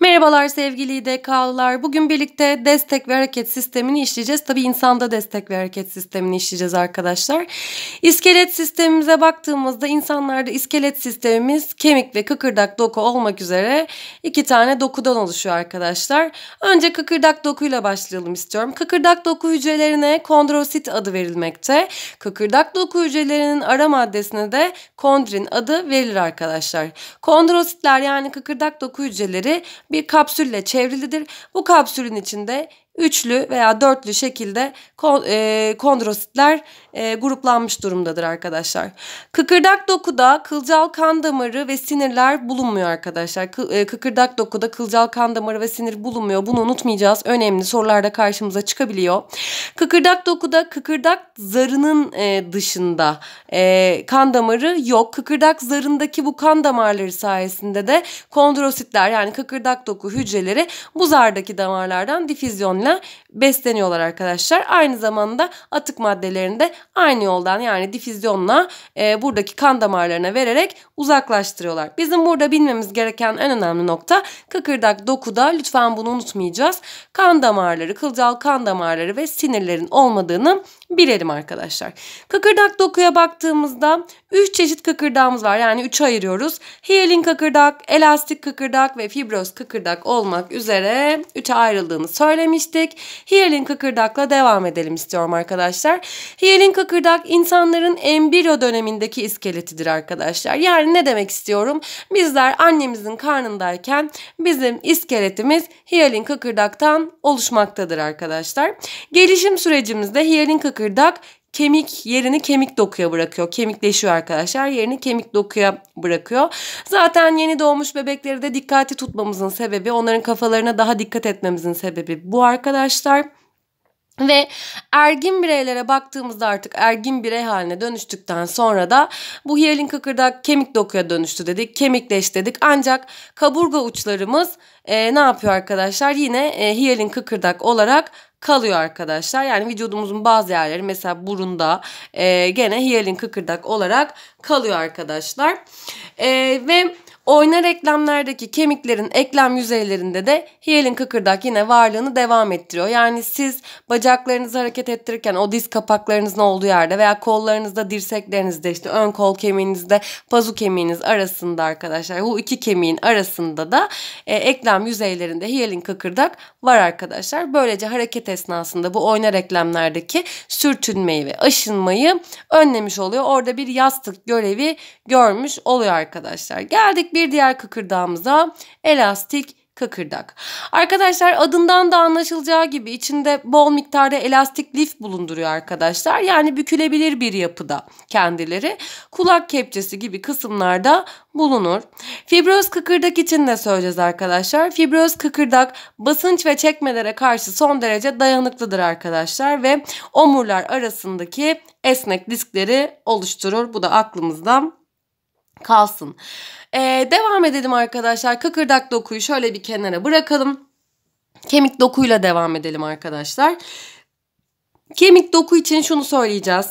Merhabalar sevgili İDK'lılar. Bugün birlikte destek ve hareket sistemini işleyeceğiz. Tabii insanda destek ve hareket sistemini işleyeceğiz arkadaşlar. İskelet sistemimize baktığımızda insanlarda iskelet sistemimiz kemik ve kıkırdak doku olmak üzere iki tane dokudan oluşuyor arkadaşlar. Önce kıkırdak dokuyla başlayalım istiyorum. Kıkırdak doku hücrelerine kondrosit adı verilmekte. Kıkırdak doku hücrelerinin ara maddesine de kondrin adı verilir arkadaşlar. Kondrositler yani kıkırdak doku hücreleri bir kapsülle çevrilidir. Bu kapsülün içinde üçlü veya dörtlü şekilde e, kondrositler e, gruplanmış durumdadır arkadaşlar. Kıkırdak dokuda kılcal kan damarı ve sinirler bulunmuyor arkadaşlar. E, kıkırdak dokuda kılcal kan damarı ve sinir bulunmuyor. Bunu unutmayacağız. Önemli sorularda karşımıza çıkabiliyor. Kıkırdak dokuda kıkırdak zarının dışında kan damarı yok. Kıkırdak zarındaki bu kan damarları sayesinde de kondrositler yani kıkırdak doku hücreleri bu zardaki damarlardan difüzyon besinlerle besleniyorlar arkadaşlar. Aynı zamanda atık maddelerini de aynı yoldan yani difüzyonla e, buradaki kan damarlarına vererek uzaklaştırıyorlar. Bizim burada bilmemiz gereken en önemli nokta kıkırdak dokuda lütfen bunu unutmayacağız. Kan damarları, kılcal kan damarları ve sinirlerin olmadığını bir birerim arkadaşlar. Kakırdak dokuya baktığımızda 3 çeşit kakırdağımız var. Yani 3'e ayırıyoruz. Hiyalin kakırdak, elastik kakırdak ve fibroz kakırdak olmak üzere 3'e ayrıldığını söylemiştik. Hiyalin kakırdakla devam edelim istiyorum arkadaşlar. Hiyalin kakırdak insanların embriyo dönemindeki iskeletidir arkadaşlar. Yani ne demek istiyorum? Bizler annemizin karnındayken bizim iskeletimiz hiyalin kakırdaktan oluşmaktadır arkadaşlar. Gelişim sürecimizde hiyalin kakırdak çakırdak kemik yerini kemik dokuya bırakıyor. Kemikleşiyor arkadaşlar. Yerini kemik dokuya bırakıyor. Zaten yeni doğmuş bebekleri de dikkati tutmamızın sebebi, onların kafalarına daha dikkat etmemizin sebebi bu arkadaşlar. Ve ergin bireylere baktığımızda artık ergin birey haline dönüştükten sonra da bu hiyalin kıkırdak kemik dokuya dönüştü dedik, kemikleş dedik. Ancak kaburga uçlarımız e, ne yapıyor arkadaşlar? Yine e, hiyalin kıkırdak olarak kalıyor arkadaşlar. Yani vücudumuzun bazı yerleri mesela burunda e, gene hiyalin kıkırdak olarak kalıyor arkadaşlar. E, ve Oynar eklemlerdeki kemiklerin eklem yüzeylerinde de hiyelin kıkırdak yine varlığını devam ettiriyor. Yani siz bacaklarınızı hareket ettirirken o diz kapaklarınızın olduğu yerde veya kollarınızda dirseklerinizde işte ön kol kemiğinizde pazu kemiğiniz arasında arkadaşlar bu iki kemiğin arasında da e, eklem yüzeylerinde hiyelin kıkırdak var arkadaşlar. Böylece hareket esnasında bu oynar eklemlerdeki sürtünmeyi ve aşınmayı önlemiş oluyor. Orada bir yastık görevi görmüş oluyor arkadaşlar. Geldik bir diğer kıkırdağımıza elastik kakırdak. Arkadaşlar adından da anlaşılacağı gibi içinde bol miktarda elastik lif bulunduruyor arkadaşlar. Yani bükülebilir bir yapıda kendileri. Kulak kepçesi gibi kısımlarda bulunur. Fibroz kıkırdak için de söyleyeceğiz arkadaşlar. Fibroz kıkırdak basınç ve çekmelere karşı son derece dayanıklıdır arkadaşlar ve omurlar arasındaki esnek diskleri oluşturur. Bu da aklımızdan kalsın. Ee, devam edelim arkadaşlar. Kakırdak dokuyu şöyle bir kenara bırakalım. Kemik dokuyla devam edelim arkadaşlar. Kemik doku için şunu söyleyeceğiz.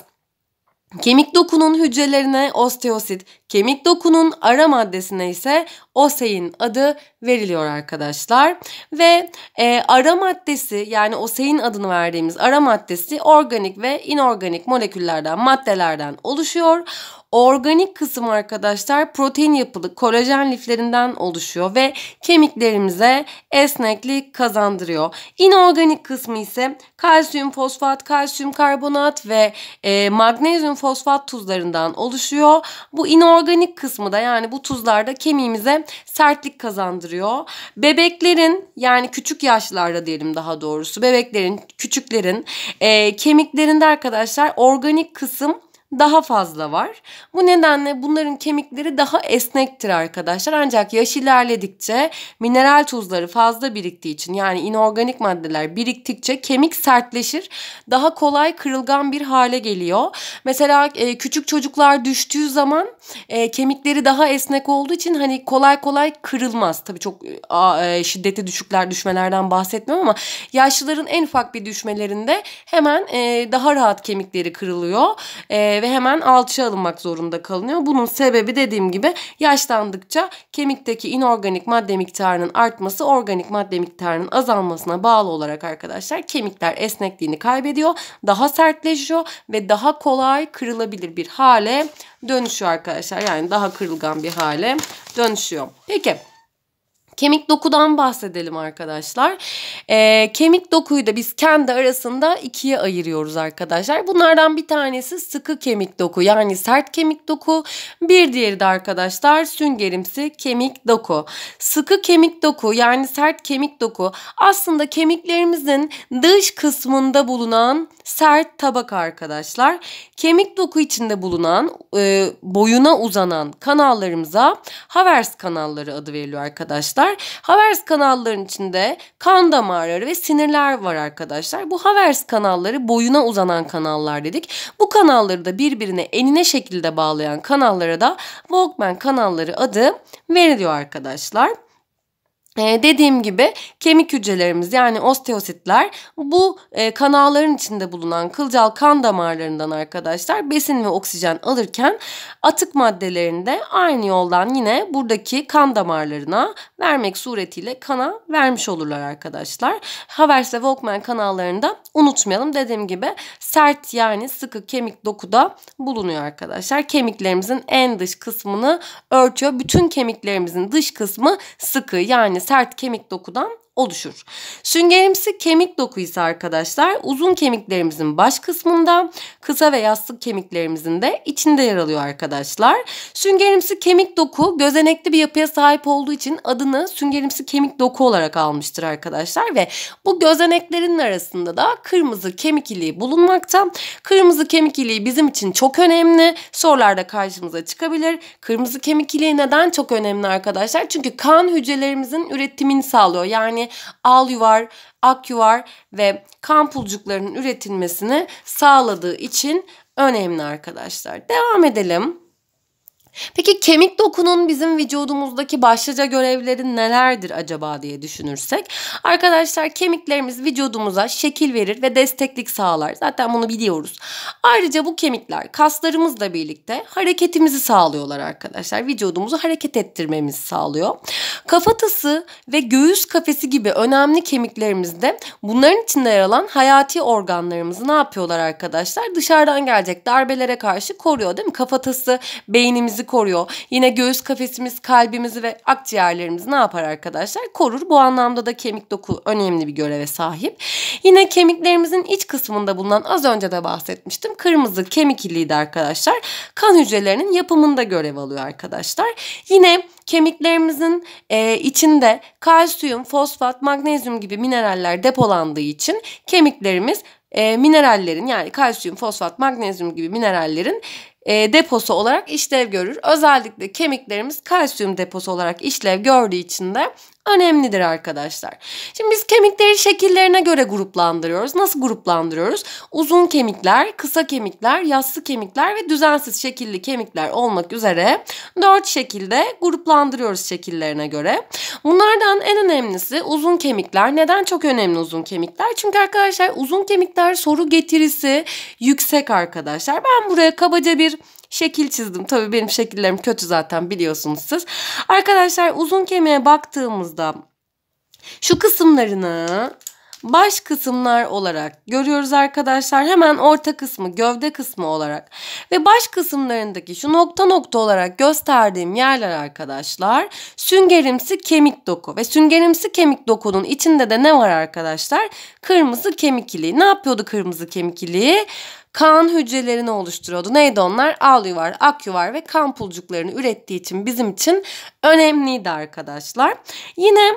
Kemik dokunun hücrelerine osteosit, kemik dokunun ara maddesine ise osein adı veriliyor arkadaşlar. Ve e, ara maddesi yani osein adını verdiğimiz ara maddesi organik ve inorganik moleküllerden, maddelerden oluşuyor. Organik kısım arkadaşlar protein yapılı kolajen liflerinden oluşuyor ve kemiklerimize esneklik kazandırıyor. İnorganik kısmı ise kalsiyum fosfat, kalsiyum karbonat ve e, magnezyum fosfat tuzlarından oluşuyor. Bu inorganik kısmı da yani bu tuzlarda da kemiğimize sertlik kazandırıyor. Bebeklerin yani küçük yaşlarda diyelim daha doğrusu bebeklerin, küçüklerin e, kemiklerinde arkadaşlar organik kısım daha fazla var. Bu nedenle bunların kemikleri daha esnektir arkadaşlar. Ancak yaş ilerledikçe mineral tuzları fazla biriktiği için yani inorganik maddeler biriktikçe kemik sertleşir. Daha kolay kırılgan bir hale geliyor. Mesela e, küçük çocuklar düştüğü zaman e, kemikleri daha esnek olduğu için hani kolay kolay kırılmaz. Tabii çok e, e şiddeti düşükler düşmelerden bahsetmiyorum ama yaşlıların en ufak bir düşmelerinde hemen e, daha rahat kemikleri kırılıyor. E, ve hemen alçı alınmak zorunda kalınıyor. Bunun sebebi dediğim gibi yaşlandıkça kemikteki inorganik madde miktarının artması organik madde miktarının azalmasına bağlı olarak arkadaşlar kemikler esnekliğini kaybediyor. Daha sertleşiyor ve daha kolay kırılabilir bir hale dönüşüyor arkadaşlar. Yani daha kırılgan bir hale dönüşüyor. Peki Kemik dokudan bahsedelim arkadaşlar. Ee, kemik dokuyu da biz kendi arasında ikiye ayırıyoruz arkadaşlar. Bunlardan bir tanesi sıkı kemik doku yani sert kemik doku. Bir diğeri de arkadaşlar süngerimsi kemik doku. Sıkı kemik doku yani sert kemik doku aslında kemiklerimizin dış kısmında bulunan sert tabak arkadaşlar. Kemik doku içinde bulunan e, boyuna uzanan kanallarımıza Havers kanalları adı veriliyor arkadaşlar. Havers kanalların içinde kan damarları ve sinirler var arkadaşlar. Bu Havers kanalları boyuna uzanan kanallar dedik. Bu kanalları da birbirine enine şekilde bağlayan kanallara da Walkman kanalları adı veriliyor arkadaşlar ee, dediğim gibi kemik hücrelerimiz yani osteositler bu e, kanalların içinde bulunan kılcal kan damarlarından arkadaşlar besin ve oksijen alırken atık maddelerini de aynı yoldan yine buradaki kan damarlarına vermek suretiyle kana vermiş olurlar arkadaşlar. Havers ve Walkman kanallarını da unutmayalım. Dediğim gibi sert yani sıkı kemik dokuda bulunuyor arkadaşlar. Kemiklerimizin en dış kısmını örtüyor. Bütün kemiklerimizin dış kısmı sıkı yani sert kemik dokudan oluşur. Süngerimsi kemik doku ise arkadaşlar uzun kemiklerimizin baş kısmında, kısa ve yastık kemiklerimizin de içinde yer alıyor arkadaşlar. Süngerimsi kemik doku gözenekli bir yapıya sahip olduğu için adını süngerimsi kemik doku olarak almıştır arkadaşlar ve bu gözeneklerin arasında da kırmızı kemik iliği bulunmakta. Kırmızı kemik iliği bizim için çok önemli. Sorularda karşımıza çıkabilir. Kırmızı kemik iliği neden çok önemli arkadaşlar? Çünkü kan hücrelerimizin üretimini sağlıyor. Yani al yuvar, ak yuvar ve kan pulcuklarının üretilmesini sağladığı için önemli arkadaşlar. Devam edelim. Peki kemik dokunun bizim vücudumuzdaki başlıca görevleri nelerdir acaba diye düşünürsek arkadaşlar kemiklerimiz vücudumuza şekil verir ve desteklik sağlar. Zaten bunu biliyoruz. Ayrıca bu kemikler kaslarımızla birlikte hareketimizi sağlıyorlar arkadaşlar. Vücudumuzu hareket ettirmemizi sağlıyor. Kafatası ve göğüs kafesi gibi önemli kemiklerimizde bunların içinde yer alan hayati organlarımızı ne yapıyorlar arkadaşlar? Dışarıdan gelecek darbelere karşı koruyor değil mi? Kafatası beynimizi koruyor. Yine göğüs kafesimiz kalbimizi ve akciğerlerimizi ne yapar arkadaşlar? Korur. Bu anlamda da kemik doku önemli bir göreve sahip. Yine kemiklerimizin iç kısmında bulunan az önce de bahsetmiştim. Kırmızı kemik iliği de arkadaşlar kan hücrelerinin yapımında görev alıyor arkadaşlar. Yine kemiklerimizin e, içinde kalsiyum, fosfat, magnezyum gibi mineraller depolandığı için kemiklerimiz e, minerallerin yani kalsiyum, fosfat, magnezyum gibi minerallerin e, deposu olarak işlev görür. Özellikle kemiklerimiz kalsiyum deposu olarak işlev gördüğü için de önemlidir arkadaşlar. Şimdi biz kemikleri şekillerine göre gruplandırıyoruz. Nasıl gruplandırıyoruz? Uzun kemikler, kısa kemikler, yassı kemikler ve düzensiz şekilli kemikler olmak üzere dört şekilde gruplandırıyoruz şekillerine göre. Bunlardan en önemlisi uzun kemikler. Neden çok önemli uzun kemikler? Çünkü arkadaşlar uzun kemikler soru getirisi yüksek arkadaşlar. Ben buraya kabaca bir şekil çizdim. Tabii benim şekillerim kötü zaten biliyorsunuz siz. Arkadaşlar uzun kemiğe baktığımızda şu kısımlarını baş kısımlar olarak görüyoruz arkadaşlar. Hemen orta kısmı, gövde kısmı olarak ve baş kısımlarındaki şu nokta nokta olarak gösterdiğim yerler arkadaşlar süngerimsi kemik doku ve süngerimsi kemik dokunun içinde de ne var arkadaşlar? Kırmızı kemik iliği. Ne yapıyordu kırmızı kemik iliği? kan hücrelerini oluşturuyordu. Neydi onlar? Al yuvar, ak yuvar ve kan pulcuklarını ürettiği için bizim için önemliydi arkadaşlar. Yine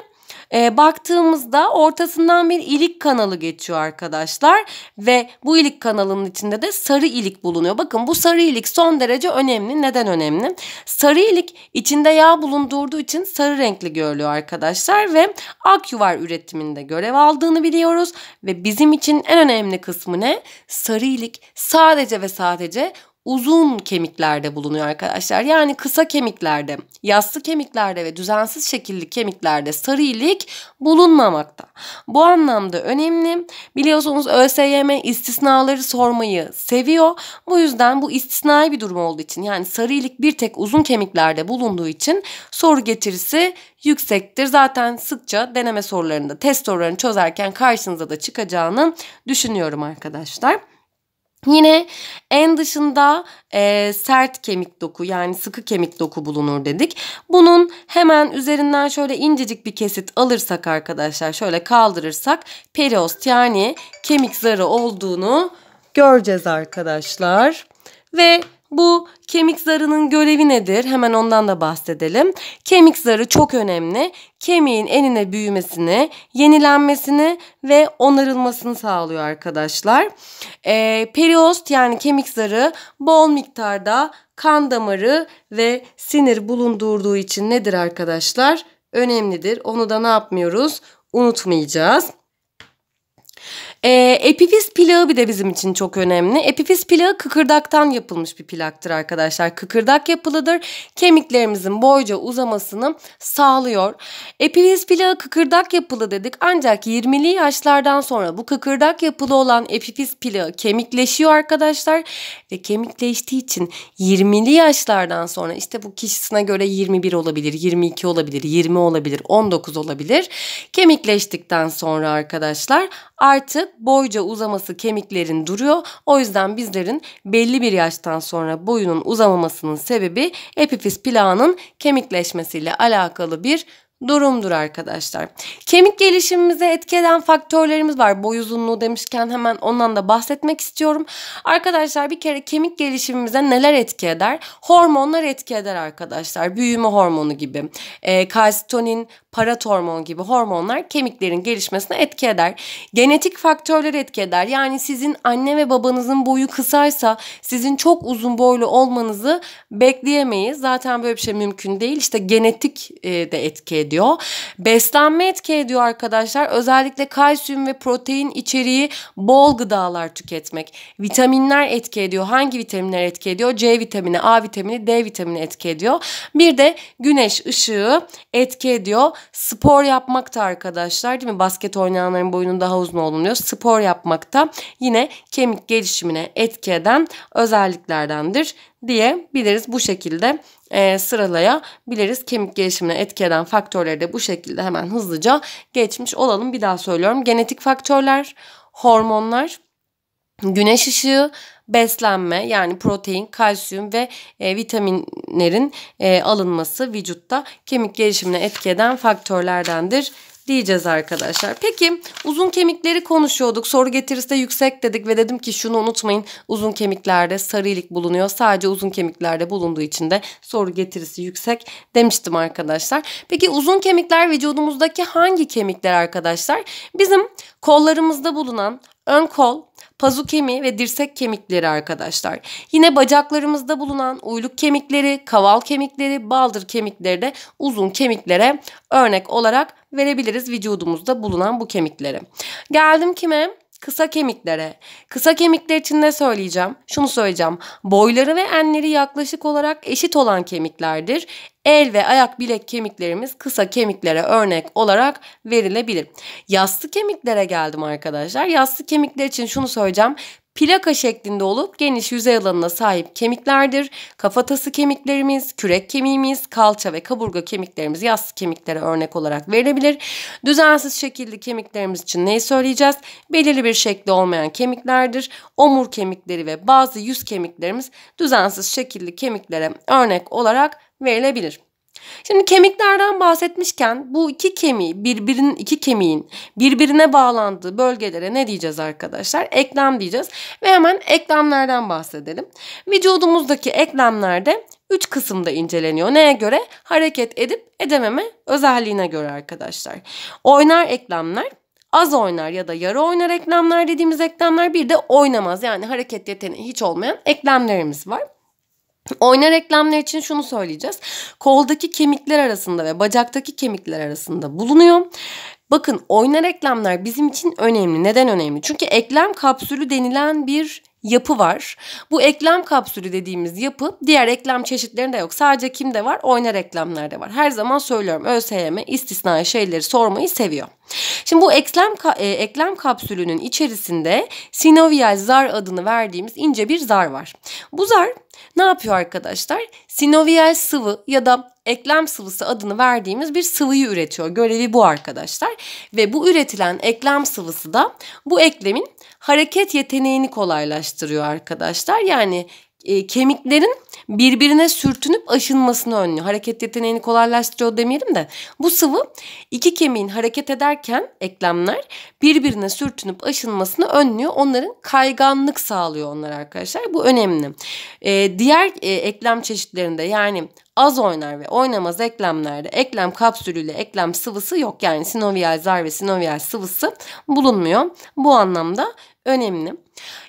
e, baktığımızda ortasından bir ilik kanalı geçiyor arkadaşlar ve bu ilik kanalının içinde de sarı ilik bulunuyor. Bakın bu sarı ilik son derece önemli. Neden önemli? Sarı ilik içinde yağ bulundurduğu için sarı renkli görülüyor arkadaşlar ve akyuvar üretiminde görev aldığını biliyoruz ve bizim için en önemli kısmı ne? Sarı ilik sadece ve sadece uzun kemiklerde bulunuyor arkadaşlar. Yani kısa kemiklerde, yassı kemiklerde ve düzensiz şekilli kemiklerde sarı ilik bulunmamakta. Bu anlamda önemli. Biliyorsunuz ÖSYM istisnaları sormayı seviyor. Bu yüzden bu istisnai bir durum olduğu için yani sarı ilik bir tek uzun kemiklerde bulunduğu için soru getirisi yüksektir. Zaten sıkça deneme sorularında, test sorularını çözerken karşınıza da çıkacağını düşünüyorum arkadaşlar. Yine en dışında e, sert kemik doku yani sıkı kemik doku bulunur dedik. Bunun hemen üzerinden şöyle incecik bir kesit alırsak arkadaşlar şöyle kaldırırsak periost yani kemik zarı olduğunu göreceğiz arkadaşlar. Ve bu kemik zarının görevi nedir? Hemen ondan da bahsedelim. Kemik zarı çok önemli. Kemiğin enine büyümesini, yenilenmesini ve onarılmasını sağlıyor arkadaşlar. E, periost yani kemik zarı bol miktarda kan damarı ve sinir bulundurduğu için nedir arkadaşlar? Önemlidir. Onu da ne yapmıyoruz? Unutmayacağız. E, ee, epifiz plağı bir de bizim için çok önemli. Epifiz plağı kıkırdaktan yapılmış bir plaktır arkadaşlar. Kıkırdak yapılıdır. Kemiklerimizin boyca uzamasını sağlıyor. Epifiz plağı kıkırdak yapılı dedik. Ancak 20'li yaşlardan sonra bu kıkırdak yapılı olan epifiz plağı kemikleşiyor arkadaşlar. Ve kemikleştiği için 20'li yaşlardan sonra işte bu kişisine göre 21 olabilir, 22 olabilir, 20 olabilir, 19 olabilir. Kemikleştikten sonra arkadaşlar Artık boyca uzaması kemiklerin duruyor. O yüzden bizlerin belli bir yaştan sonra boyunun uzamamasının sebebi epifiz plağının kemikleşmesiyle alakalı bir durumdur arkadaşlar. Kemik gelişimimize etki eden faktörlerimiz var. Boy uzunluğu demişken hemen ondan da bahsetmek istiyorum. Arkadaşlar bir kere kemik gelişimimize neler etki eder? Hormonlar etki eder arkadaşlar. Büyüme hormonu gibi. E, kalsitonin, parat hormon gibi hormonlar kemiklerin gelişmesine etki eder. Genetik faktörler etki eder. Yani sizin anne ve babanızın boyu kısaysa sizin çok uzun boylu olmanızı bekleyemeyiz. Zaten böyle bir şey mümkün değil. İşte genetik e, de etki ediyor. Beslenme etki ediyor arkadaşlar. Özellikle kalsiyum ve protein içeriği bol gıdalar tüketmek. Vitaminler etki ediyor. Hangi vitaminler etki ediyor? C vitamini, A vitamini, D vitamini etki ediyor. Bir de güneş ışığı etki ediyor. Spor yapmak da arkadaşlar değil mi? Basket oynayanların boyunun daha uzun olduğunu diyor. Spor yapmak da yine kemik gelişimine etki eden özelliklerdendir diyebiliriz. Bu şekilde e, sıralayabiliriz. Kemik gelişimine etki eden faktörleri de bu şekilde hemen hızlıca geçmiş olalım. Bir daha söylüyorum. Genetik faktörler, hormonlar, Güneş ışığı, beslenme yani protein, kalsiyum ve e, vitaminlerin e, alınması vücutta kemik gelişimine etki eden faktörlerdendir diyeceğiz arkadaşlar. Peki uzun kemikleri konuşuyorduk. Soru getirisi de yüksek dedik ve dedim ki şunu unutmayın. Uzun kemiklerde sarı ilik bulunuyor. Sadece uzun kemiklerde bulunduğu için de soru getirisi yüksek demiştim arkadaşlar. Peki uzun kemikler vücudumuzdaki hangi kemikler arkadaşlar? Bizim kollarımızda bulunan ön kol, pazu kemiği ve dirsek kemikleri arkadaşlar. Yine bacaklarımızda bulunan uyluk kemikleri, kaval kemikleri, baldır kemikleri de uzun kemiklere örnek olarak verebiliriz vücudumuzda bulunan bu kemikleri. Geldim kime? Kısa kemiklere. Kısa kemikler için ne söyleyeceğim? Şunu söyleyeceğim. Boyları ve enleri yaklaşık olarak eşit olan kemiklerdir. El ve ayak bilek kemiklerimiz kısa kemiklere örnek olarak verilebilir. Yassı kemiklere geldim arkadaşlar. Yassı kemikler için şunu söyleyeceğim plaka şeklinde olup geniş yüzey alanına sahip kemiklerdir. Kafatası kemiklerimiz, kürek kemiğimiz, kalça ve kaburga kemiklerimiz yassı kemiklere örnek olarak verilebilir. Düzensiz şekilli kemiklerimiz için neyi söyleyeceğiz? Belirli bir şekli olmayan kemiklerdir. Omur kemikleri ve bazı yüz kemiklerimiz düzensiz şekilli kemiklere örnek olarak verilebilir. Şimdi kemiklerden bahsetmişken bu iki kemiği birbirinin iki kemiğin birbirine bağlandığı bölgelere ne diyeceğiz arkadaşlar? Eklem diyeceğiz ve hemen eklemlerden bahsedelim. Vücudumuzdaki eklemlerde 3 kısımda inceleniyor. Neye göre? Hareket edip edememe özelliğine göre arkadaşlar. Oynar eklemler az oynar ya da yarı oynar eklemler dediğimiz eklemler bir de oynamaz yani hareket yeteneği hiç olmayan eklemlerimiz var. Oyna reklamlar için şunu söyleyeceğiz. Koldaki kemikler arasında ve bacaktaki kemikler arasında bulunuyor. Bakın oyna reklamlar bizim için önemli. Neden önemli? Çünkü eklem kapsülü denilen bir yapı var. Bu eklem kapsülü dediğimiz yapı diğer eklem çeşitlerinde yok. Sadece kimde var? Oynar eklemlerde var. Her zaman söylüyorum ÖSYM istisnai şeyleri sormayı seviyor. Şimdi bu eklem, e, eklem kapsülünün içerisinde sinovial zar adını verdiğimiz ince bir zar var. Bu zar ne yapıyor arkadaşlar? Sinovial sıvı ya da eklem sıvısı adını verdiğimiz bir sıvıyı üretiyor. Görevi bu arkadaşlar. Ve bu üretilen eklem sıvısı da bu eklemin hareket yeteneğini kolaylaştırıyor arkadaşlar. Yani e, kemiklerin birbirine sürtünüp aşınmasını önlüyor. Hareket yeteneğini kolaylaştırıyor demeyelim de bu sıvı iki kemiğin hareket ederken eklemler birbirine sürtünüp aşınmasını önlüyor. Onların kayganlık sağlıyor onlar arkadaşlar. Bu önemli. E, diğer e, eklem çeşitlerinde yani az oynar ve oynamaz eklemlerde eklem kapsülüyle eklem sıvısı yok. Yani sinovial zar ve sinovial sıvısı bulunmuyor. Bu anlamda önemli.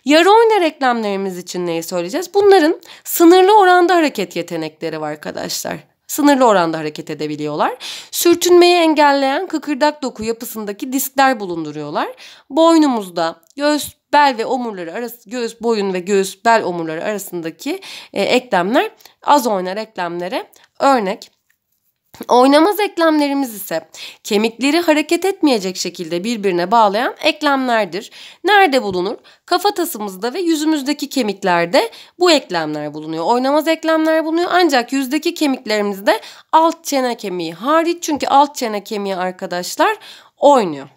Yarı oyna reklamlarımız için neyi söyleyeceğiz? Bunların sınırlı oranda hareket yetenekleri var arkadaşlar. Sınırlı oranda hareket edebiliyorlar. Sürtünmeyi engelleyen kıkırdak doku yapısındaki diskler bulunduruyorlar. Boynumuzda, göğüs, bel ve omurları arası, göğüs, boyun ve göğüs, bel omurları arasındaki e, eklemler az oynar eklemlere örnek. Oynamaz eklemlerimiz ise kemikleri hareket etmeyecek şekilde birbirine bağlayan eklemlerdir. Nerede bulunur? Kafatasımızda ve yüzümüzdeki kemiklerde bu eklemler bulunuyor. Oynamaz eklemler bulunuyor ancak yüzdeki kemiklerimizde alt çene kemiği hariç çünkü alt çene kemiği arkadaşlar oynuyor.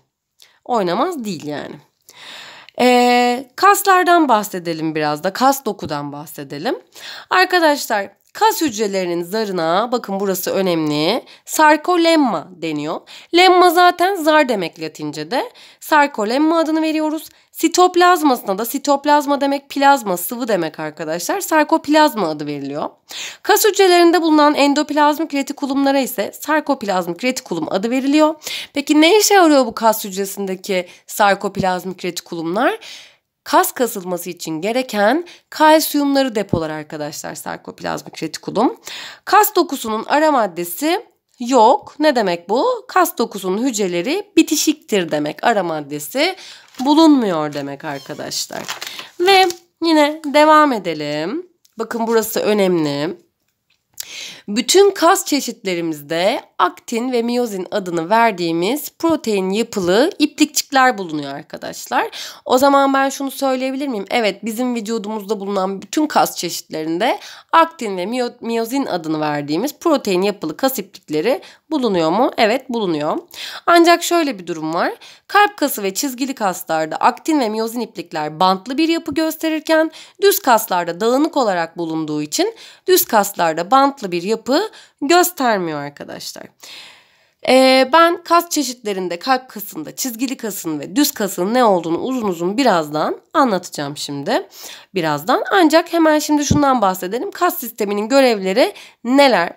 Oynamaz değil yani. Ee, kaslardan bahsedelim biraz da kas dokudan bahsedelim. Arkadaşlar Kas hücrelerinin zarına bakın burası önemli. Sarkolemma deniyor. Lemma zaten zar demek Latince'de. Sarkolemma adını veriyoruz. Sitoplazmasına da sitoplazma demek plazma, sıvı demek arkadaşlar. Sarkoplazma adı veriliyor. Kas hücrelerinde bulunan endoplazmik retikulumlara ise sarkoplazmik retikulum adı veriliyor. Peki ne işe yarıyor bu kas hücresindeki sarkoplazmik retikulumlar? kas kasılması için gereken kalsiyumları depolar arkadaşlar sarkoplazmik retikulum. Kas dokusunun ara maddesi yok. Ne demek bu? Kas dokusunun hücreleri bitişiktir demek. Ara maddesi bulunmuyor demek arkadaşlar. Ve yine devam edelim. Bakın burası önemli. Bütün kas çeşitlerimizde aktin ve miyozin adını verdiğimiz protein yapılı iplikçikler bulunuyor arkadaşlar. O zaman ben şunu söyleyebilir miyim? Evet bizim vücudumuzda bulunan bütün kas çeşitlerinde aktin ve miyo miyozin adını verdiğimiz protein yapılı kas iplikleri bulunuyor mu? Evet bulunuyor. Ancak şöyle bir durum var. Kalp kası ve çizgili kaslarda aktin ve miyozin iplikler bantlı bir yapı gösterirken düz kaslarda dağınık olarak bulunduğu için düz kaslarda bantlı bir yapı yapı göstermiyor arkadaşlar. Ee, ben kas çeşitlerinde kalp kasında çizgili kasın ve düz kasın ne olduğunu uzun uzun birazdan anlatacağım şimdi. Birazdan ancak hemen şimdi şundan bahsedelim. Kas sisteminin görevleri neler?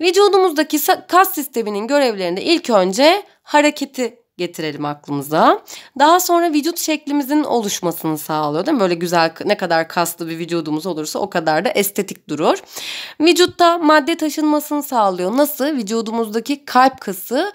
Vücudumuzdaki kas sisteminin görevlerinde ilk önce hareketi getirelim aklımıza. Daha sonra vücut şeklimizin oluşmasını sağlıyor değil mi? Böyle güzel ne kadar kaslı bir vücudumuz olursa o kadar da estetik durur. Vücutta madde taşınmasını sağlıyor. Nasıl? Vücudumuzdaki kalp kası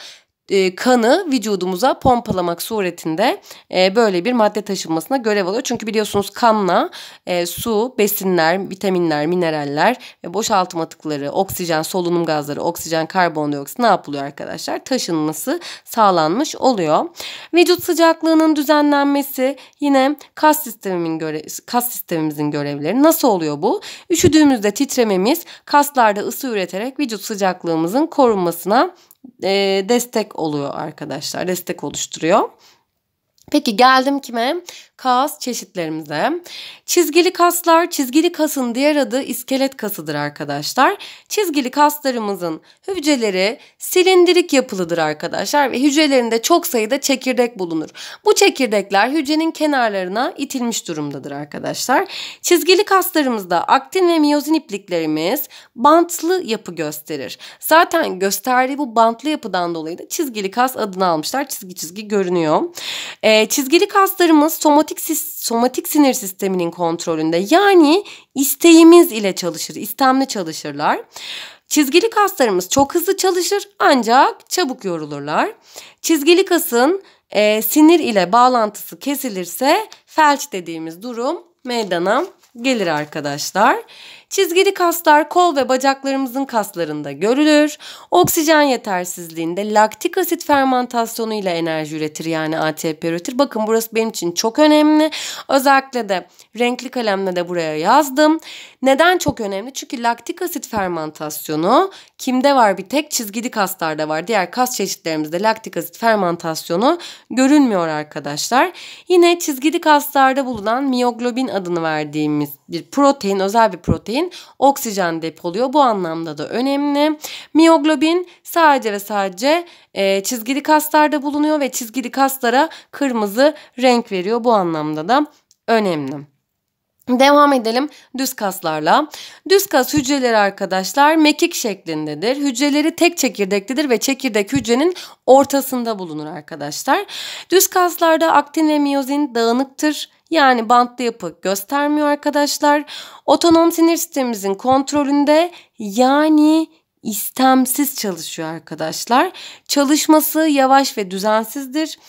e, kanı vücudumuza pompalamak suretinde e, böyle bir madde taşınmasına görev alıyor. Çünkü biliyorsunuz kanla e, su, besinler, vitaminler, mineraller ve boşaltım atıkları, oksijen, solunum gazları, oksijen, karbondioksit ne yapılıyor arkadaşlar? Taşınması sağlanmış oluyor. Vücut sıcaklığının düzenlenmesi yine kas sistemimin göre kas sistemimizin görevleri. Nasıl oluyor bu? Üşüdüğümüzde titrememiz kaslarda ısı üreterek vücut sıcaklığımızın korunmasına e, destek oluyor arkadaşlar. Destek oluşturuyor. Peki geldim kime? kas çeşitlerimize. Çizgili kaslar, çizgili kasın diğer adı iskelet kasıdır arkadaşlar. Çizgili kaslarımızın hücreleri silindirik yapılıdır arkadaşlar ve hücrelerinde çok sayıda çekirdek bulunur. Bu çekirdekler hücrenin kenarlarına itilmiş durumdadır arkadaşlar. Çizgili kaslarımızda aktin ve miyozin ipliklerimiz bantlı yapı gösterir. Zaten gösterdiği bu bantlı yapıdan dolayı da çizgili kas adını almışlar. Çizgi çizgi görünüyor. E, çizgili kaslarımız somatik somatik, somatik sinir sisteminin kontrolünde. Yani isteğimiz ile çalışır, istemli çalışırlar. Çizgili kaslarımız çok hızlı çalışır ancak çabuk yorulurlar. Çizgili kasın e, sinir ile bağlantısı kesilirse felç dediğimiz durum meydana gelir arkadaşlar. Çizgili kaslar kol ve bacaklarımızın kaslarında görülür. Oksijen yetersizliğinde laktik asit fermentasyonuyla enerji üretir yani ATP üretir. Bakın burası benim için çok önemli. Özellikle de renkli kalemle de buraya yazdım. Neden çok önemli? Çünkü laktik asit fermentasyonu kimde var bir tek? Çizgili kaslarda var. Diğer kas çeşitlerimizde laktik asit fermentasyonu görünmüyor arkadaşlar. Yine çizgili kaslarda bulunan miyoglobin adını verdiğimiz bir protein, özel bir protein oksijen depoluyor. Bu anlamda da önemli. Miyoglobin sadece ve sadece e, çizgili kaslarda bulunuyor ve çizgili kaslara kırmızı renk veriyor. Bu anlamda da önemli. Devam edelim düz kaslarla. Düz kas hücreleri arkadaşlar mekik şeklindedir. Hücreleri tek çekirdeklidir ve çekirdek hücrenin ortasında bulunur arkadaşlar. Düz kaslarda aktin ve miyozin dağınıktır yani bantlı yapı göstermiyor arkadaşlar. Otonom sinir sistemimizin kontrolünde yani istemsiz çalışıyor arkadaşlar. Çalışması yavaş ve düzensizdir.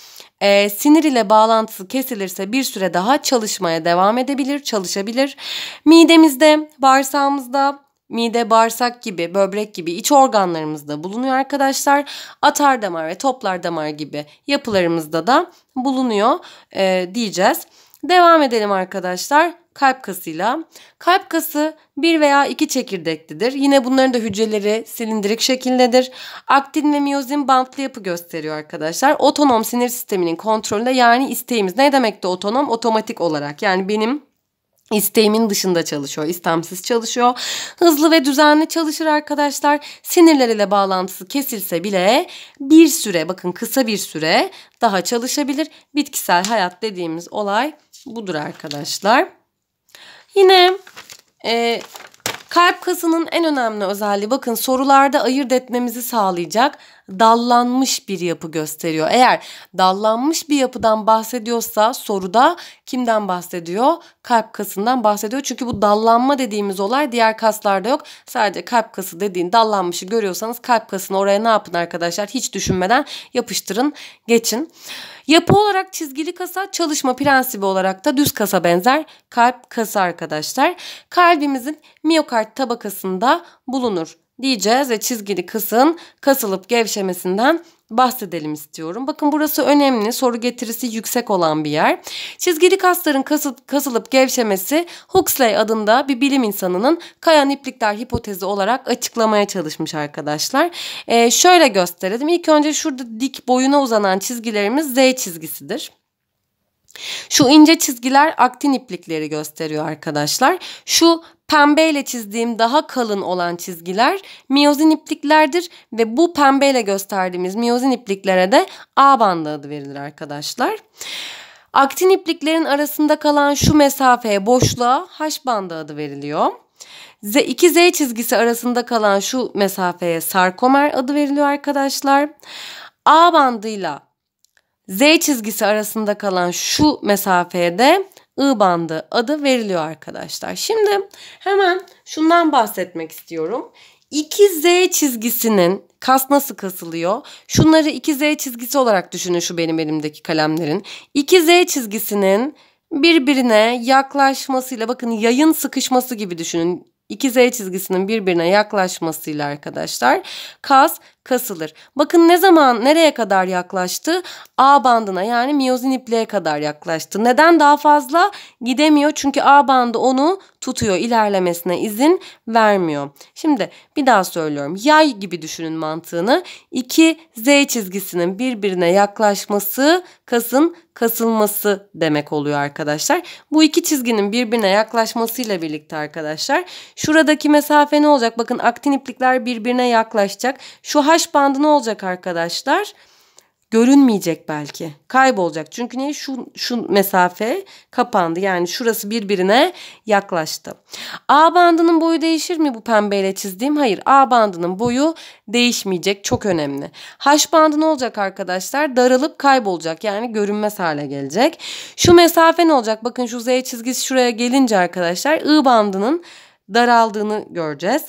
Ee, sinir ile bağlantısı kesilirse bir süre daha çalışmaya devam edebilir, çalışabilir. Midemizde, bağırsağımızda, mide, bağırsak gibi, böbrek gibi iç organlarımızda bulunuyor arkadaşlar. Atar damar ve toplar damar gibi yapılarımızda da bulunuyor e, diyeceğiz. Devam edelim arkadaşlar. Kalp kasıyla. Kalp kası bir veya iki çekirdeklidir. Yine bunların da hücreleri silindirik şekildedir. Aktin ve miyozin bantlı yapı gösteriyor arkadaşlar. Otonom sinir sisteminin kontrolünde yani isteğimiz. Ne demekti otonom? Otomatik olarak. Yani benim isteğimin dışında çalışıyor, istemsiz çalışıyor. Hızlı ve düzenli çalışır arkadaşlar. Sinirleriyle bağlantısı kesilse bile bir süre, bakın kısa bir süre daha çalışabilir. Bitkisel hayat dediğimiz olay budur arkadaşlar. Yine e, kalp kasının en önemli özelliği bakın sorularda ayırt etmemizi sağlayacak dallanmış bir yapı gösteriyor. Eğer dallanmış bir yapıdan bahsediyorsa soruda kimden bahsediyor? Kalp kasından bahsediyor. Çünkü bu dallanma dediğimiz olay diğer kaslarda yok. Sadece kalp kası dediğin dallanmışı görüyorsanız kalp kasını oraya ne yapın arkadaşlar? Hiç düşünmeden yapıştırın, geçin. Yapı olarak çizgili kasa çalışma prensibi olarak da düz kasa benzer kalp kası arkadaşlar. Kalbimizin miyokard tabakasında bulunur diyeceğiz ve çizgili kasın kasılıp gevşemesinden bahsedelim istiyorum. Bakın burası önemli. Soru getirisi yüksek olan bir yer. Çizgili kasların kasıl, kasılıp gevşemesi Huxley adında bir bilim insanının kayan iplikler hipotezi olarak açıklamaya çalışmış arkadaşlar. Ee, şöyle gösterelim. İlk önce şurada dik boyuna uzanan çizgilerimiz Z çizgisidir. Şu ince çizgiler aktin iplikleri gösteriyor arkadaşlar. Şu Pembeyle çizdiğim daha kalın olan çizgiler miyozin ipliklerdir ve bu pembeyle gösterdiğimiz miyozin ipliklere de A bandı adı verilir arkadaşlar. Aktin ipliklerin arasında kalan şu mesafeye boşluğa H bandı adı veriliyor. Z, 2Z çizgisi arasında kalan şu mesafeye sarkomer adı veriliyor arkadaşlar. A bandıyla Z çizgisi arasında kalan şu mesafeye de I bandı adı veriliyor arkadaşlar. Şimdi hemen şundan bahsetmek istiyorum. 2Z çizgisinin kas nasıl kasılıyor? Şunları 2Z çizgisi olarak düşünün şu benim elimdeki kalemlerin. 2Z çizgisinin birbirine yaklaşmasıyla bakın yayın sıkışması gibi düşünün. 2Z çizgisinin birbirine yaklaşmasıyla arkadaşlar kas kasılır. Bakın ne zaman nereye kadar yaklaştı? A bandına yani miyozin ipliğe kadar yaklaştı. Neden daha fazla gidemiyor? Çünkü A bandı onu tutuyor. ilerlemesine izin vermiyor. Şimdi bir daha söylüyorum. Yay gibi düşünün mantığını. İki Z çizgisinin birbirine yaklaşması kasın kasılması demek oluyor arkadaşlar. Bu iki çizginin birbirine yaklaşmasıyla birlikte arkadaşlar şuradaki mesafe ne olacak? Bakın aktin iplikler birbirine yaklaşacak. Şu H bandı ne olacak arkadaşlar? Görünmeyecek belki. Kaybolacak. Çünkü niye? Şu, şu mesafe kapandı. Yani şurası birbirine yaklaştı. A bandının boyu değişir mi bu pembeyle çizdiğim? Hayır. A bandının boyu değişmeyecek. Çok önemli. H bandı ne olacak arkadaşlar? Daralıp kaybolacak. Yani görünmez hale gelecek. Şu mesafe ne olacak? Bakın şu Z çizgisi şuraya gelince arkadaşlar I bandının daraldığını göreceğiz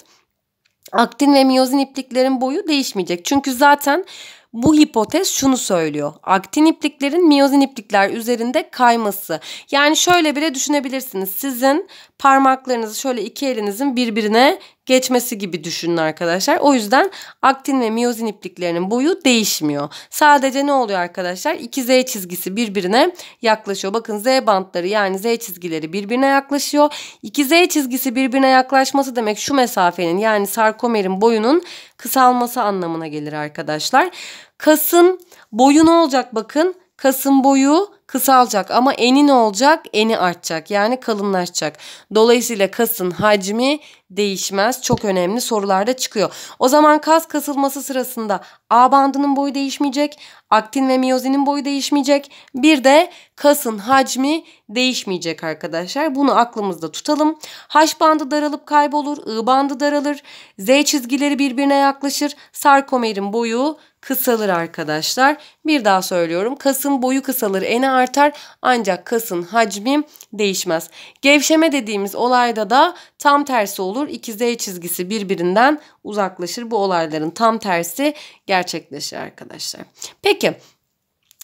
aktin ve miyozin ipliklerin boyu değişmeyecek. Çünkü zaten bu hipotez şunu söylüyor. Aktin ipliklerin miyozin iplikler üzerinde kayması. Yani şöyle bile düşünebilirsiniz. Sizin parmaklarınızı şöyle iki elinizin birbirine geçmesi gibi düşünün arkadaşlar. O yüzden aktin ve miyozin ipliklerinin boyu değişmiyor. Sadece ne oluyor arkadaşlar? İki Z çizgisi birbirine yaklaşıyor. Bakın Z bantları yani Z çizgileri birbirine yaklaşıyor. İki Z çizgisi birbirine yaklaşması demek şu mesafenin yani sarkomerin boyunun kısalması anlamına gelir arkadaşlar. Kasın boyu ne olacak bakın? Kasın boyu kısalacak ama enin olacak, eni artacak. Yani kalınlaşacak. Dolayısıyla kasın hacmi değişmez. Çok önemli sorularda çıkıyor. O zaman kas kasılması sırasında A bandının boyu değişmeyecek. Aktin ve miyozinin boyu değişmeyecek. Bir de kasın hacmi değişmeyecek arkadaşlar. Bunu aklımızda tutalım. H bandı daralıp kaybolur. I bandı daralır. Z çizgileri birbirine yaklaşır. Sarkomerin boyu kısalır arkadaşlar. Bir daha söylüyorum. Kasın boyu kısalır, eni artar ancak kasın hacmi değişmez. Gevşeme dediğimiz olayda da tam tersi olur. İki Z çizgisi birbirinden uzaklaşır. Bu olayların tam tersi gerçekleşir arkadaşlar. Peki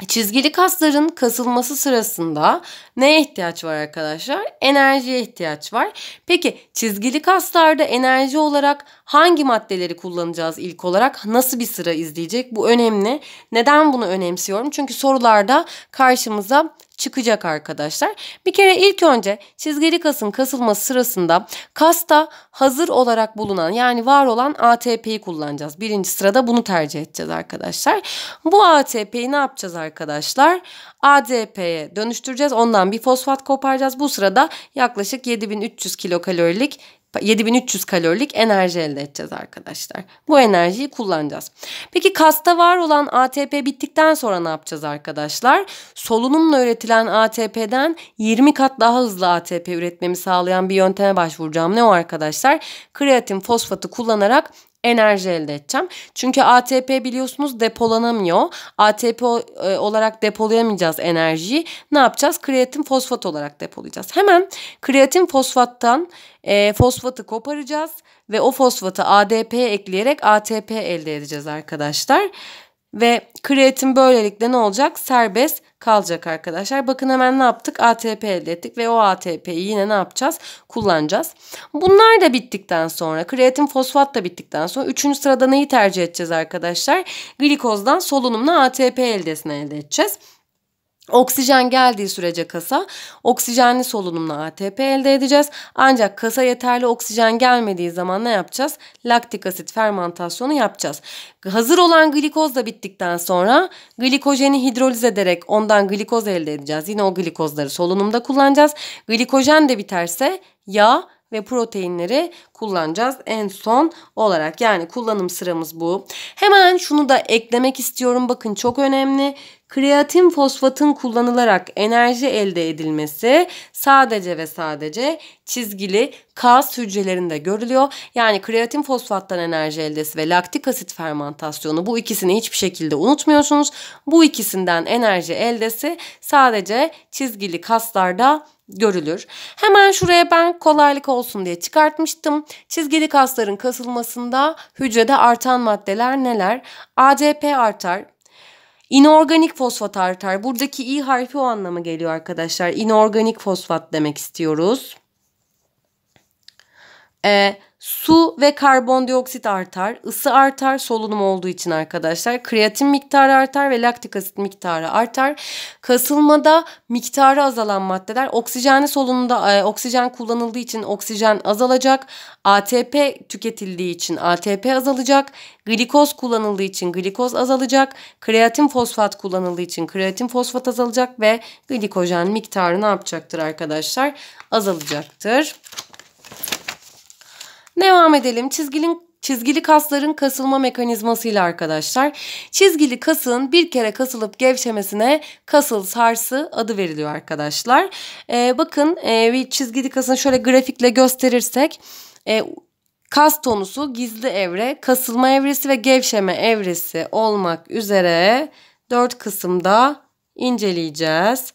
Çizgili kasların kasılması sırasında neye ihtiyaç var arkadaşlar? Enerjiye ihtiyaç var. Peki çizgili kaslarda enerji olarak hangi maddeleri kullanacağız ilk olarak? Nasıl bir sıra izleyecek? Bu önemli. Neden bunu önemsiyorum? Çünkü sorularda karşımıza çıkacak arkadaşlar. Bir kere ilk önce çizgili kasın kasılması sırasında kasta hazır olarak bulunan yani var olan ATP'yi kullanacağız. Birinci sırada bunu tercih edeceğiz arkadaşlar. Bu ATP'yi ne yapacağız arkadaşlar? ADP'ye dönüştüreceğiz. Ondan bir fosfat koparacağız. Bu sırada yaklaşık 7300 kilokalorilik 7300 kalorilik enerji elde edeceğiz arkadaşlar. Bu enerjiyi kullanacağız. Peki kasta var olan ATP bittikten sonra ne yapacağız arkadaşlar? Solunumla üretilen ATP'den 20 kat daha hızlı ATP üretmemi sağlayan bir yönteme başvuracağım. Ne o arkadaşlar? Kreatin fosfatı kullanarak enerji elde edeceğim. Çünkü ATP biliyorsunuz depolanamıyor. ATP e, olarak depolayamayacağız enerjiyi. Ne yapacağız? Kreatin fosfat olarak depolayacağız. Hemen kreatin fosfattan e, fosfatı koparacağız ve o fosfatı ADP'ye ekleyerek ATP elde edeceğiz arkadaşlar. Ve kreatin böylelikle ne olacak? Serbest kalacak arkadaşlar. Bakın hemen ne yaptık? ATP elde ettik ve o ATP'yi yine ne yapacağız? Kullanacağız. Bunlar da bittikten sonra kreatin fosfat da bittikten sonra 3. sırada neyi tercih edeceğiz arkadaşlar? Glikozdan solunumla ATP eldesini elde edeceğiz. Oksijen geldiği sürece kasa oksijenli solunumla ATP elde edeceğiz. Ancak kasa yeterli oksijen gelmediği zaman ne yapacağız? Laktik asit fermentasyonu yapacağız. Hazır olan glikoz da bittikten sonra glikojeni hidroliz ederek ondan glikoz elde edeceğiz. Yine o glikozları solunumda kullanacağız. Glikojen de biterse yağ ve proteinleri kullanacağız. En son olarak yani kullanım sıramız bu. Hemen şunu da eklemek istiyorum. Bakın çok önemli. Kreatin fosfatın kullanılarak enerji elde edilmesi sadece ve sadece çizgili kas hücrelerinde görülüyor. Yani kreatin fosfattan enerji eldesi ve laktik asit fermentasyonu bu ikisini hiçbir şekilde unutmuyorsunuz. Bu ikisinden enerji eldesi sadece çizgili kaslarda görülür. Hemen şuraya ben kolaylık olsun diye çıkartmıştım. Çizgili kasların kasılmasında hücrede artan maddeler neler? ADP artar, İnorganik fosfat artar. Buradaki i harfi o anlama geliyor arkadaşlar. İnorganik fosfat demek istiyoruz. E, su ve karbondioksit artar, ısı artar solunum olduğu için arkadaşlar. Kreatin miktarı artar ve laktik asit miktarı artar. Kasılmada miktarı azalan maddeler oksijeni solunumda e, oksijen kullanıldığı için oksijen azalacak. ATP tüketildiği için ATP azalacak. Glikoz kullanıldığı için glikoz azalacak. Kreatin fosfat kullanıldığı için kreatin fosfat azalacak ve glikojen miktarı ne yapacaktır arkadaşlar? Azalacaktır. Devam edelim. Çizgilin Çizgili kasların kasılma mekanizmasıyla arkadaşlar. Çizgili kasın bir kere kasılıp gevşemesine kasıl sarsı adı veriliyor arkadaşlar. Ee, bakın e, bir çizgili kasın şöyle grafikle gösterirsek e, kas tonusu gizli evre, kasılma evresi ve gevşeme evresi olmak üzere dört kısımda inceleyeceğiz.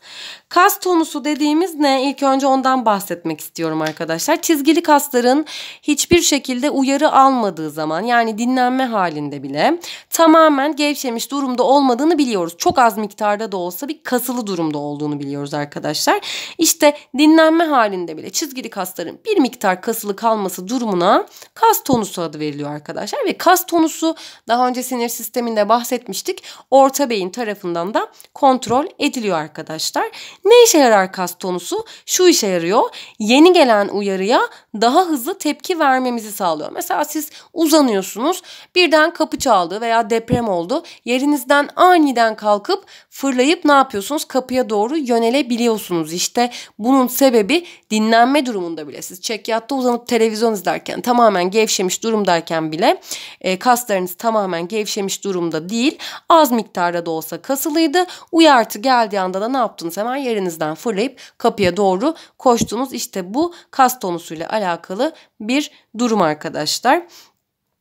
Kas tonusu dediğimiz ne? İlk önce ondan bahsetmek istiyorum arkadaşlar. Çizgili kasların hiçbir şekilde uyarı almadığı zaman yani dinlenme halinde bile tamamen gevşemiş durumda olmadığını biliyoruz. Çok az miktarda da olsa bir kasılı durumda olduğunu biliyoruz arkadaşlar. İşte dinlenme halinde bile çizgili kasların bir miktar kasılı kalması durumuna kas tonusu adı veriliyor arkadaşlar. Ve kas tonusu daha önce sinir sisteminde bahsetmiştik. Orta beyin tarafından da kontrol kontrol ediliyor arkadaşlar. Ne işe yarar kas tonusu? Şu işe yarıyor. Yeni gelen uyarıya daha hızlı tepki vermemizi sağlıyor. Mesela siz uzanıyorsunuz. Birden kapı çaldı veya deprem oldu. Yerinizden aniden kalkıp fırlayıp ne yapıyorsunuz? Kapıya doğru yönelebiliyorsunuz. İşte bunun sebebi dinlenme durumunda bile. Siz çekyatta uzanıp televizyon izlerken tamamen gevşemiş durumdayken bile e, kaslarınız tamamen gevşemiş durumda değil. Az miktarda da olsa kasılıydı. Uyar Kartı geldiği anda da ne yaptınız? Hemen yerinizden fırlayıp kapıya doğru koştunuz. İşte bu kas tonusuyla alakalı bir durum arkadaşlar.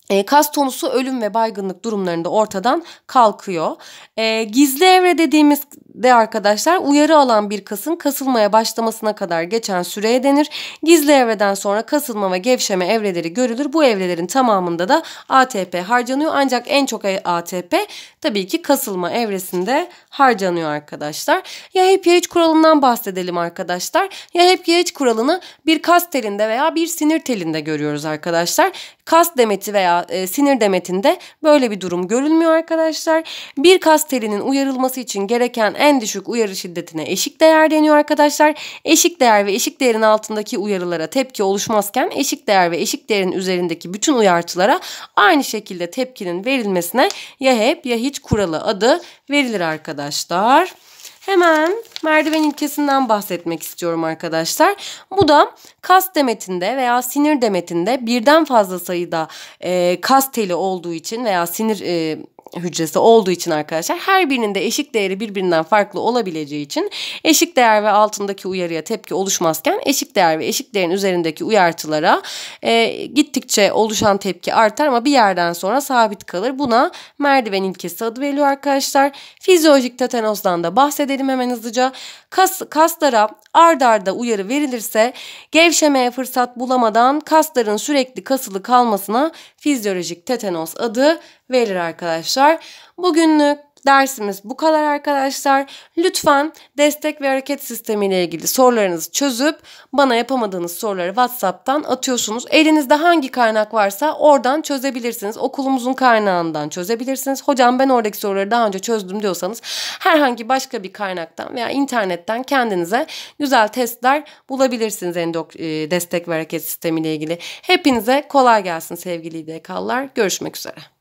Ee, kas tonusu ölüm ve baygınlık durumlarında ortadan kalkıyor. E, gizli evre dediğimiz de arkadaşlar uyarı alan bir kasın kasılmaya başlamasına kadar geçen süreye denir. Gizli evreden sonra kasılma ve gevşeme evreleri görülür. Bu evrelerin tamamında da ATP harcanıyor ancak en çok ATP tabii ki kasılma evresinde harcanıyor arkadaşlar. Ya hep ya hiç kuralından bahsedelim arkadaşlar. Ya hep ya hiç kuralını bir kas telinde veya bir sinir telinde görüyoruz arkadaşlar. Kas demeti veya e, sinir demetinde böyle bir durum görülmüyor arkadaşlar. Bir kas telinin uyarılması için gereken en düşük uyarı şiddetine eşik değer deniyor arkadaşlar. Eşik değer ve eşik değerin altındaki uyarılara tepki oluşmazken eşik değer ve eşik değerin üzerindeki bütün uyartılara aynı şekilde tepkinin verilmesine ya hep ya hiç kuralı adı verilir arkadaşlar arkadaşlar. Hemen merdiven ilkesinden bahsetmek istiyorum arkadaşlar. Bu da kas demetinde veya sinir demetinde birden fazla sayıda e, kas teli olduğu için veya sinir e, hücresi olduğu için arkadaşlar her birinin de eşik değeri birbirinden farklı olabileceği için eşik değer ve altındaki uyarıya tepki oluşmazken eşik değer ve eşik değerin üzerindeki uyartılara e, gittikçe oluşan tepki artar ama bir yerden sonra sabit kalır. Buna merdiven ilkesi adı veriliyor arkadaşlar. Fizyolojik tetanozdan da bahsedelim hemen hızlıca. Kas, kaslara ard arda uyarı verilirse gevşemeye fırsat bulamadan kasların sürekli kasılı kalmasına fizyolojik tetanoz adı verilir arkadaşlar arkadaşlar. Bugünlük dersimiz bu kadar arkadaşlar. Lütfen destek ve hareket sistemi ile ilgili sorularınızı çözüp bana yapamadığınız soruları WhatsApp'tan atıyorsunuz. Elinizde hangi kaynak varsa oradan çözebilirsiniz. Okulumuzun kaynağından çözebilirsiniz. Hocam ben oradaki soruları daha önce çözdüm diyorsanız herhangi başka bir kaynaktan veya internetten kendinize güzel testler bulabilirsiniz endok e, destek ve hareket sistemi ile ilgili. Hepinize kolay gelsin sevgili İDK'lar. Görüşmek üzere.